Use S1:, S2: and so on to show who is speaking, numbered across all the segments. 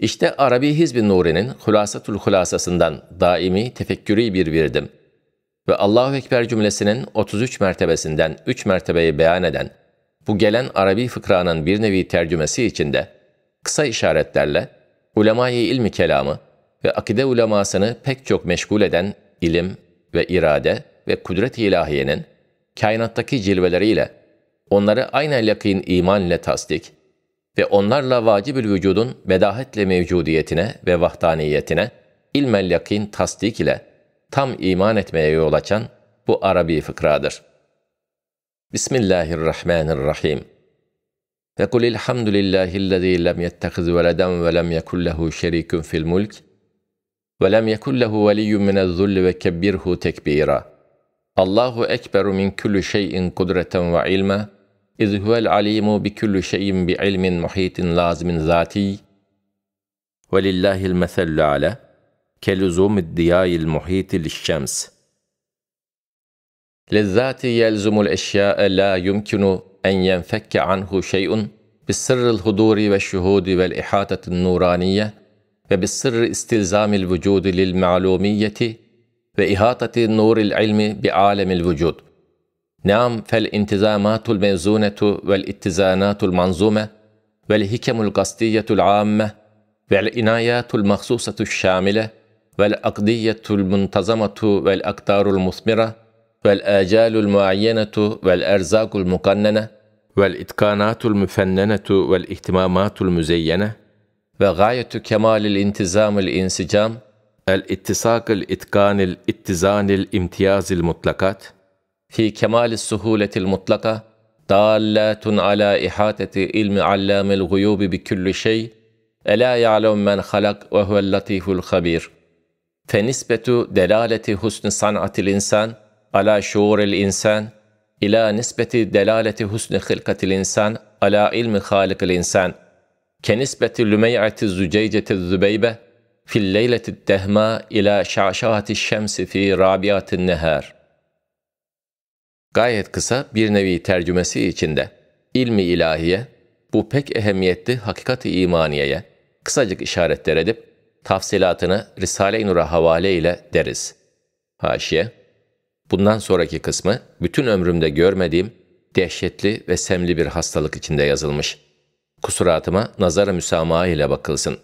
S1: İşte Arabi Hizbi Nuri'nin Hulasatul Hulasasından daimi tefekkürü bir virdim ve Allahu Ekber cümlesinin 33 mertebesinden 3 mertebeyi beyan eden bu gelen Arabi fıkranın bir nevi tercümesi içinde kısa işaretlerle ulemayı ilmi kelamı ve akide ulemasını pek çok meşgul eden ilim ve irade ve kudret ilahiyenin kainattaki cilveleriyle onları aynel yakın iman ile tasdik, ve onlarla vacibül vücudun bedahetle mevcudiyetine ve vahdaniyetine ilmel yakin tasdik ile tam iman etmeye yol açan bu Arabi fıkradır. Bismillahirrahmanirrahim. Ve kul elhamdülillahillezî lem yettehiz veleden ve lem yekul lehu şerikun fil mulk ve lem yekul lehu veliyyun minez-zulli ve kebbirhu tekbira. Allahu ekberu min kulli şeyin kudreten ve ilme. إذ هو العليم بكل شيء بعلم محيط لازم ذاتي ولله المثل الأعلى كلزوم الضياء المحيط للشمس للذات يلزم الأشياء لا يمكن أن ينفك عنه شيء بالسر الحضور والشهود والإحاطة النورانية وبالسر استلزام الوجود للمعلومية وإحاطة نور العلم بعالم الوجود نعم فالانتزامات الميزونة والاتزانات المنظومة والهكم القصدية العامة والعنايات المخصوصة الشاملة والأقضية المنتظمة والأقدار المثمرة والآجال المعينة والأرزاق المقننة والإتقانات المفننة والاهتمامات المزينة وغاية كمال الانتظام الانسجام الاتساق الإتقان الاتزان الامتياز المطلقات في كمال السهولة المطلقة دالة على إحاطة علم علام الغيوب بكل شيء ألا يعلم من خلق وهو اللطيف الخبير فنسبة دلالة حسن صنعة الإنسان على شعور الإنسان إلى نسبة دلالة حسن خلقة الإنسان على علم خالق الإنسان كنسبة لميعة الزجاجة الذبيبة في الليلة الدهماء إلى شعشعة الشمس في رابعة النهار gayet kısa bir nevi tercümesi içinde ilmi ilahiye, bu pek ehemmiyetli hakikati imaniyeye kısacık işaretler edip tafsilatını Risale-i Nur'a havale ile deriz. Haşiye, bundan sonraki kısmı bütün ömrümde görmediğim dehşetli ve semli bir hastalık içinde yazılmış. Kusuratıma nazara müsamaha ile bakılsın.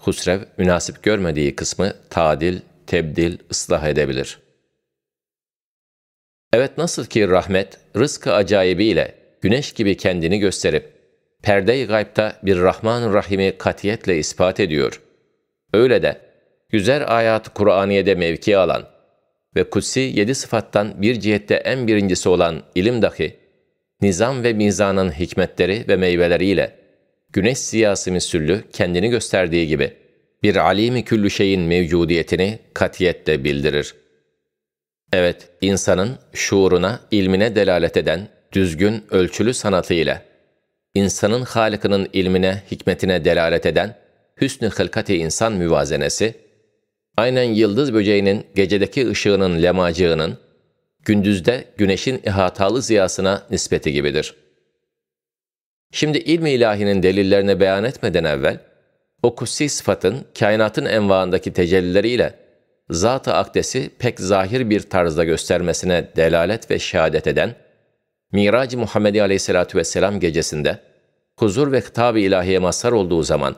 S1: Husrev, münasip görmediği kısmı tadil, tebdil, ıslah edebilir.'' Evet nasıl ki rahmet, rızkı acayibiyle, güneş gibi kendini gösterip, perde-i gaybta bir Rahman Rahim'i katiyetle ispat ediyor. Öyle de, güzel ayat-ı Kur'aniye'de mevki alan ve kutsi yedi sıfattan bir cihette en birincisi olan ilim dahi, nizam ve mizanın hikmetleri ve meyveleriyle, güneş siyasi misüllü kendini gösterdiği gibi, bir alimi küllü şeyin mevcudiyetini katiyetle bildirir.'' Evet, insanın şuuruna, ilmine delalet eden düzgün, ölçülü sanatı ile insanın Halık'ının ilmine, hikmetine delalet eden hüsnü hılkati insan müvazenesi, aynen yıldız böceğinin gecedeki ışığının lemacığının, gündüzde güneşin ihatalı ziyasına nispeti gibidir. Şimdi ilmi ilahinin delillerini beyan etmeden evvel, o kutsi sıfatın kainatın envaındaki tecellileriyle zat-ı akdesi pek zahir bir tarzda göstermesine delalet ve şehadet eden, Mirac-ı Muhammedi aleyhissalatu vesselam gecesinde, huzur ve kitab-ı ilahiye mazhar olduğu zaman,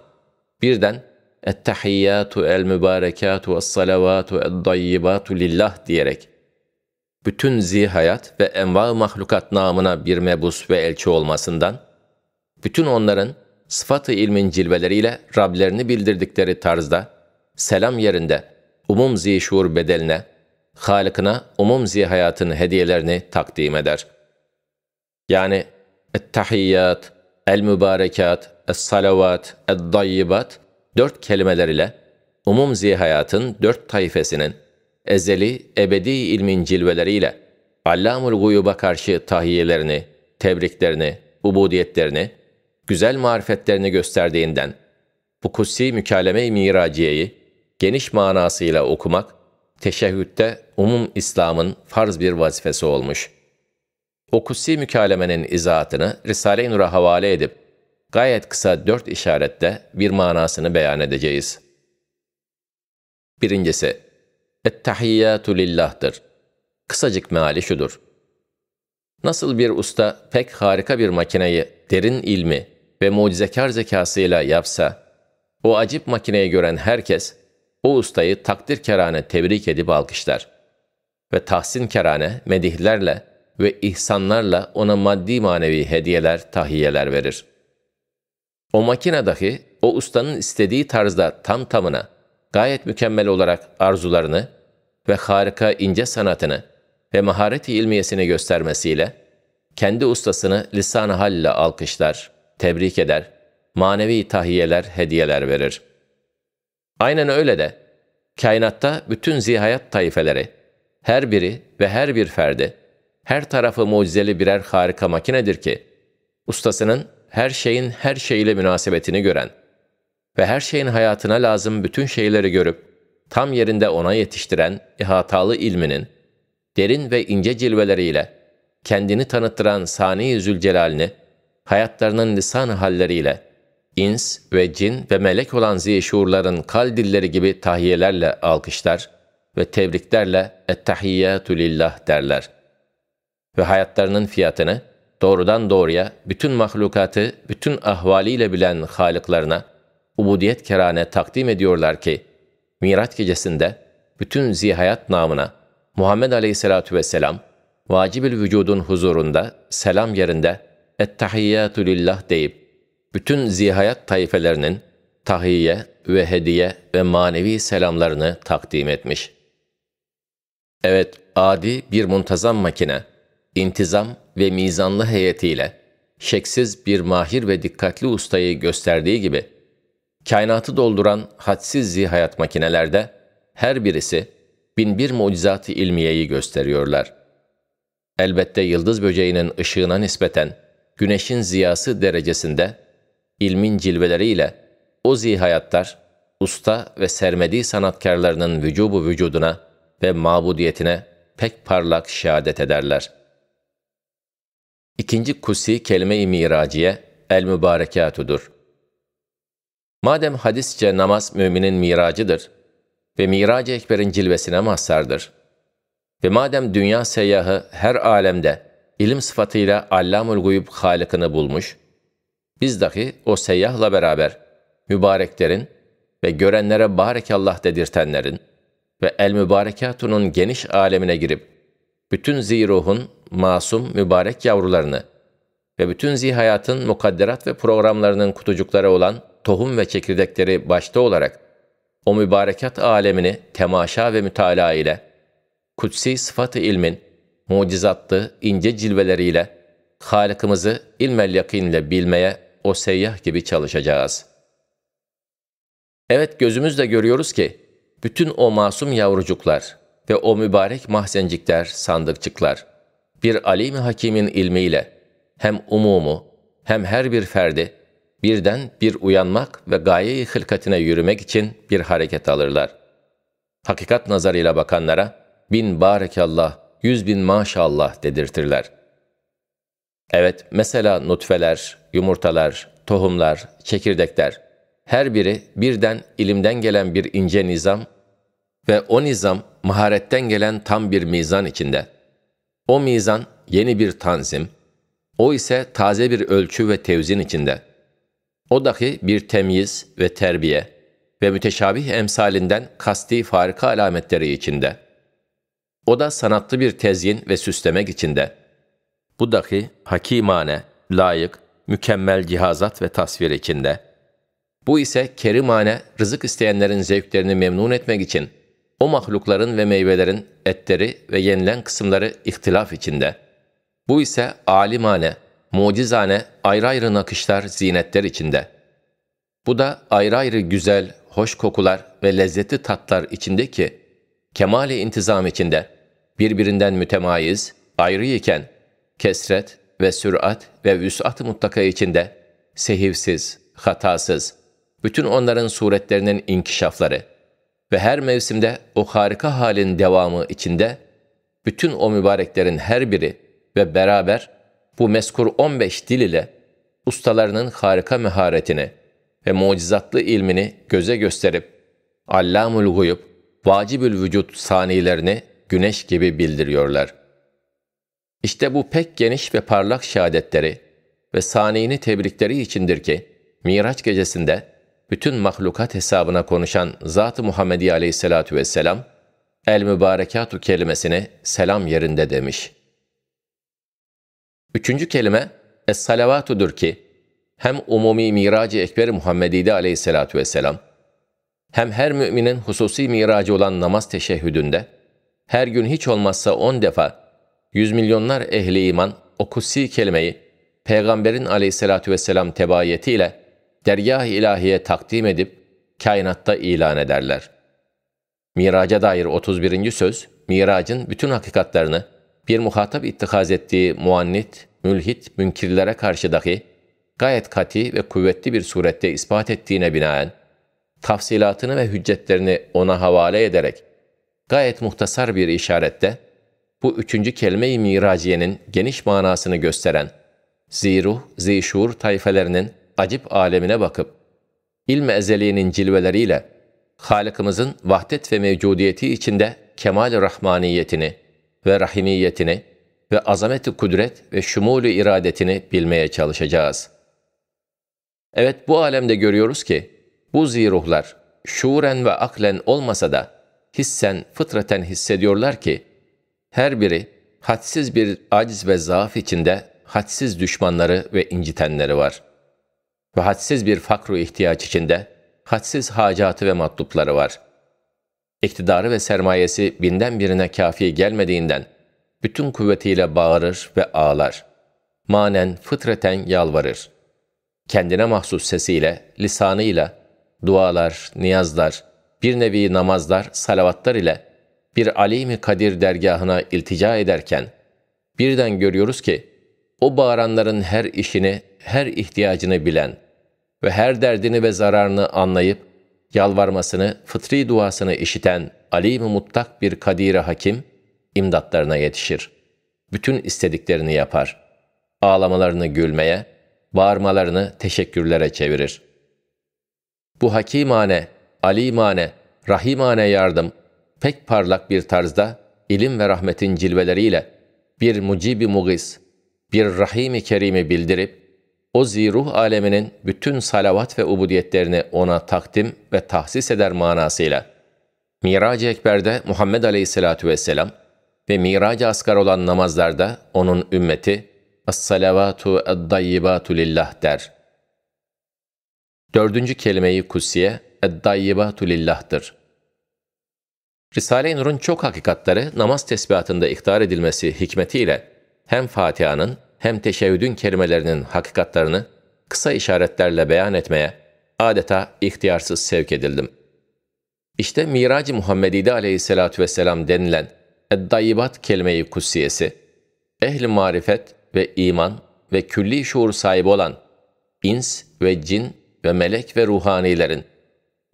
S1: birden ettehiyyatu el mübarekatu ve salavatu ed lillah diyerek, bütün zihayat ve enva mahlukat namına bir mebus ve elçi olmasından, bütün onların sıfatı ilmin cilveleriyle Rablerini bildirdikleri tarzda, selam yerinde umum zişur bedeline, Halık'ına umum hayatın hediyelerini takdim eder. Yani ettehiyyat, el-mübarekat, es-salavat, el-dayyibat dört kelimeler ile umum hayatın dört tayfesinin ezeli, ebedi ilmin cilveleriyle Allamul Guyub'a karşı tahiyyelerini, tebriklerini, ubudiyetlerini, güzel marifetlerini gösterdiğinden bu kutsi mükaleme-i miraciyeyi geniş manasıyla okumak, teşehhütte umum İslam'ın farz bir vazifesi olmuş. Okusi mükalemenin izahatını Risale-i Nur'a havale edip, gayet kısa dört işaretle bir manasını beyan edeceğiz. Birincisi, Ettehiyyatü lillah'tır. Kısacık meali şudur. Nasıl bir usta pek harika bir makineyi derin ilmi ve mucizekar zekasıyla yapsa, o acip makineyi gören herkes o ustayı takdir kerane tebrik edip alkışlar. Ve tahsin kerane medihlerle ve ihsanlarla ona maddi manevi hediyeler, tahiyeler verir. O makine dahi o ustanın istediği tarzda tam tamına gayet mükemmel olarak arzularını ve harika ince sanatını ve mahareti ilmiyesini göstermesiyle kendi ustasını lisan halle alkışlar, tebrik eder, manevi tahiyeler, hediyeler verir.'' Aynen öyle de, kainatta bütün zihayat tayfeleri, her biri ve her bir ferdi, her tarafı mucizeli birer harika makinedir ki, ustasının her şeyin her şeyle münasebetini gören ve her şeyin hayatına lazım bütün şeyleri görüp, tam yerinde ona yetiştiren ihatalı ilminin, derin ve ince cilveleriyle kendini tanıttıran Sani-i Zülcelal'ini, hayatlarının lisan halleriyle, ins ve cin ve melek olan zişurların kal dilleri gibi tahiyelerle alkışlar ve tebriklerle ettehiyyatü lillah derler. Ve hayatlarının fiyatını doğrudan doğruya bütün mahlukatı bütün ahvaliyle bilen haliklerine ubudiyet kerane takdim ediyorlar ki, Miraç gecesinde bütün zihayat namına Muhammed Aleyhisselatü Vesselam, vacibül vücudun huzurunda, selam yerinde, ettehiyyatü lillah deyip, bütün zihayat tayfelerinin tahiyye ve hediye ve manevi selamlarını takdim etmiş. Evet, adi bir muntazam makine, intizam ve mizanlı heyetiyle, şeksiz bir mahir ve dikkatli ustayı gösterdiği gibi, kainatı dolduran hadsiz zihayat makinelerde her birisi binbir mucizat-ı ilmiyeyi gösteriyorlar. Elbette yıldız böceğinin ışığına nispeten güneşin ziyası derecesinde ilmin cilveleriyle o zihayatlar, usta ve sermedi sanatkarlarının vücubu vücuduna ve mabudiyetine pek parlak şehadet ederler. İkinci kusi kelime-i miraciye el-mübarekatudur. Madem hadisçe namaz müminin miracıdır ve mirac-ı ekberin cilvesine mahsardır ve madem dünya seyyahı her alemde ilim sıfatıyla Allamul Guyub Halık'ını bulmuş biz dahi o seyyahla beraber mübareklerin ve görenlere barekallah dedirtenlerin ve el mübarekatunun geniş alemine girip bütün ziruhun masum mübarek yavrularını ve bütün zihayatın mukadderat ve programlarının kutucukları olan tohum ve çekirdekleri başta olarak o mübarekat alemini temaşa ve mütalaa ile kutsi sıfat-ı ilmin mucizatlı ince cilveleriyle Halık'ımızı ilmel yakinle bilmeye o seyyah gibi çalışacağız. Evet gözümüzle görüyoruz ki bütün o masum yavrucuklar ve o mübarek mahzencikler, sandıkçıklar bir alim hakimin ilmiyle hem umumu hem her bir ferdi birden bir uyanmak ve gaye-i hılkatine yürümek için bir hareket alırlar. Hakikat nazarıyla bakanlara bin barekallah, yüz bin maşallah dedirtirler. Evet, mesela nutfeler, yumurtalar, tohumlar, çekirdekler her biri birden ilimden gelen bir ince nizam ve o nizam maharetten gelen tam bir mizan içinde. O mizan yeni bir tanzim, o ise taze bir ölçü ve tevzin içinde. O dahi bir temyiz ve terbiye ve müteşabih emsalinden kasti farika alametleri içinde. O da sanatlı bir tezyin ve süslemek içinde. Bu dahi hakimane, layık, mükemmel cihazat ve tasvir içinde. Bu ise kerimane rızık isteyenlerin zevklerini memnun etmek için o mahlukların ve meyvelerin etleri ve yenilen kısımları ihtilaf içinde. Bu ise alimane, mucizane ayrı ayrı nakışlar, zinetler içinde. Bu da ayrı ayrı güzel, hoş kokular ve lezzetli tatlar içindeki kemali intizam içinde birbirinden mütemayiz, ayrı iken kesret, ve sürat ve vüsat-ı mutlaka içinde sehivsiz, hatasız, bütün onların suretlerinin inkişafları ve her mevsimde o harika halin devamı içinde bütün o mübareklerin her biri ve beraber bu meskur 15 dil ile ustalarının harika meharetini ve mucizatlı ilmini göze gösterip Allamul Guyub, Vacibül Vücut sanilerini güneş gibi bildiriyorlar.'' İşte bu pek geniş ve parlak şehadetleri ve saniyini tebrikleri içindir ki, Miraç gecesinde bütün mahlukat hesabına konuşan Zat-ı Muhammedi aleyhissalatu vesselam, El mübarekatu kelimesini selam yerinde demiş. Üçüncü kelime, Es ki, hem umumi miracı Ekber-i Muhammedi'de aleyhissalatu vesselam, hem her müminin hususi miracı olan namaz teşehhüdünde, her gün hiç olmazsa on defa yüz milyonlar ehli iman o kutsi kelimeyi Peygamberin aleyhissalatü vesselam tebayetiyle dergah ilahiye takdim edip kainatta ilan ederler. Miraca dair 31. söz, miracın bütün hakikatlerini bir muhatap ittikaz ettiği muannit, mülhit, münkirlere karşıdaki gayet kati ve kuvvetli bir surette ispat ettiğine binaen, tafsilatını ve hüccetlerini ona havale ederek, gayet muhtasar bir işarette, bu üçüncü kelime-i miraciyenin geniş manasını gösteren ziruh, zişur tayfelerinin acip alemine bakıp ilm ezeliğinin cilveleriyle Halık'ımızın vahdet ve mevcudiyeti içinde kemal rahmaniyetini ve rahimiyetini ve azameti kudret ve şumulu iradetini bilmeye çalışacağız. Evet bu alemde görüyoruz ki bu ziruhlar şuuren ve aklen olmasa da hissen fıtraten hissediyorlar ki her biri hadsiz bir aciz ve zaaf içinde hadsiz düşmanları ve incitenleri var. Ve hadsiz bir fakru ihtiyaç içinde hadsiz hacatı ve matlupları var. İktidarı ve sermayesi binden birine kafi gelmediğinden bütün kuvvetiyle bağırır ve ağlar. Manen, fıtraten yalvarır. Kendine mahsus sesiyle, lisanıyla, dualar, niyazlar, bir nevi namazlar, salavatlar ile bir Alim-i Kadir dergahına iltica ederken birden görüyoruz ki o bağıranların her işini, her ihtiyacını bilen ve her derdini ve zararını anlayıp yalvarmasını, fıtri duasını işiten alim-i mutlak bir kadire hakim imdatlarına yetişir. Bütün istediklerini yapar. Ağlamalarını gülmeye, bağırmalarını teşekkürlere çevirir. Bu hakimane, alimane, rahimane yardım pek parlak bir tarzda ilim ve rahmetin cilveleriyle bir mucibi mugis, bir rahimi kerimi bildirip, o ziruh aleminin bütün salavat ve ubudiyetlerini ona takdim ve tahsis eder manasıyla. Mirac-ı Ekber'de Muhammed Aleyhisselatü Vesselam ve Mirac-ı Asgar olan namazlarda onun ümmeti as salavatu ed-dayyibatu lillah der. Dördüncü kelimeyi kutsiye ed-dayyibatu lillah'tır. Risale-i Nur'un çok hakikatleri namaz tesbihatında iktar edilmesi hikmetiyle hem Fatiha'nın hem teşebbüdün kelimelerinin hakikatlarını kısa işaretlerle beyan etmeye adeta ihtiyarsız sevk edildim. İşte Mirac-ı Muhammedi'de aleyhissalatü vesselam denilen Eddayibat kelime-i kutsiyesi, ehli marifet ve iman ve külli şuur sahibi olan ins ve cin ve melek ve ruhanilerin,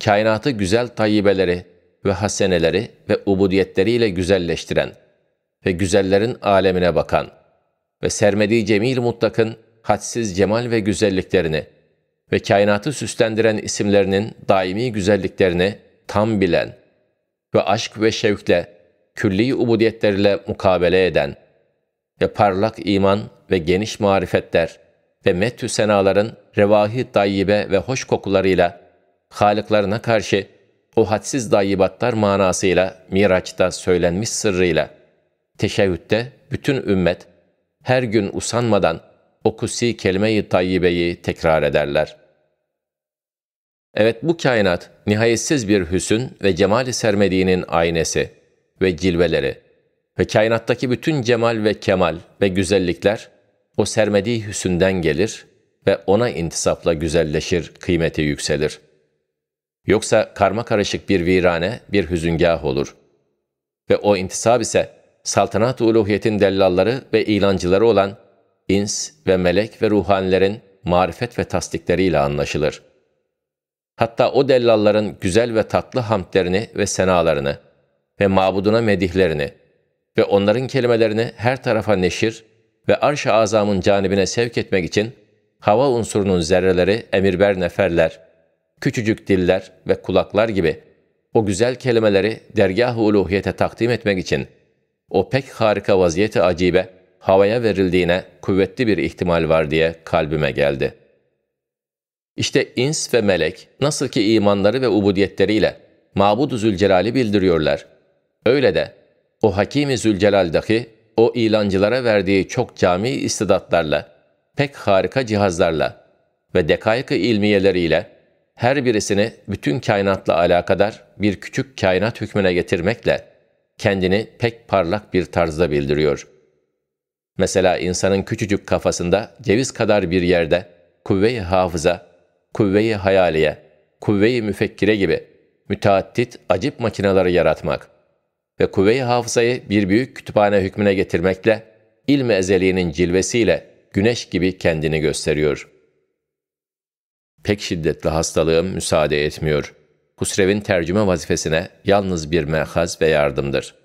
S1: kainatı güzel tayyibeleri ve haseneleri ve ubudiyetleriyle güzelleştiren ve güzellerin alemine bakan ve sermediği cemil mutlakın hadsiz cemal ve güzelliklerini ve kainatı süslendiren isimlerinin daimi güzelliklerini tam bilen ve aşk ve şevkle külli ubudiyetleriyle mukabele eden ve parlak iman ve geniş marifetler ve metü senaların revahi dayyibe ve hoş kokularıyla halıklarına karşı o hadsiz dayibatlar manasıyla Miraç'ta söylenmiş sırrıyla teşehhütte bütün ümmet her gün usanmadan o kutsi kelime-i tayyibeyi tekrar ederler. Evet bu kainat nihayetsiz bir hüsün ve cemali sermediğinin aynesi ve cilveleri ve kainattaki bütün cemal ve kemal ve güzellikler o sermediği hüsünden gelir ve ona intisapla güzelleşir, kıymeti yükselir.'' Yoksa karma karışık bir virane, bir hüzüngah olur. Ve o intisab ise saltanat-ı uluhiyetin dellalları ve ilancıları olan ins ve melek ve ruhanilerin marifet ve tasdikleriyle anlaşılır. Hatta o dellalların güzel ve tatlı hamdlerini ve senalarını ve mabuduna medihlerini ve onların kelimelerini her tarafa neşir ve arş-ı azamın canibine sevk etmek için hava unsurunun zerreleri emirber neferler, küçücük diller ve kulaklar gibi o güzel kelimeleri dergah-ı uluhiyete takdim etmek için o pek harika vaziyeti acibe havaya verildiğine kuvvetli bir ihtimal var diye kalbime geldi. İşte ins ve melek nasıl ki imanları ve ubudiyetleriyle Mabud-u Zülcelal'i bildiriyorlar. Öyle de o Hakimi Zülcelal'daki o ilancılara verdiği çok cami istidatlarla, pek harika cihazlarla ve dekayık ilmiyeleriyle her birisini bütün kainatla alakadar bir küçük kainat hükmüne getirmekle kendini pek parlak bir tarzda bildiriyor. Mesela insanın küçücük kafasında ceviz kadar bir yerde kuvve-i hafıza, kuvve-i hayaliye, kuvve-i müfekkire gibi müteaddit acip makineleri yaratmak ve kuvve-i hafızayı bir büyük kütüphane hükmüne getirmekle ilmi ezeliğinin cilvesiyle güneş gibi kendini gösteriyor.'' Pek şiddetli hastalığım müsaade etmiyor. Husrev'in tercüme vazifesine yalnız bir mehaz ve yardımdır.''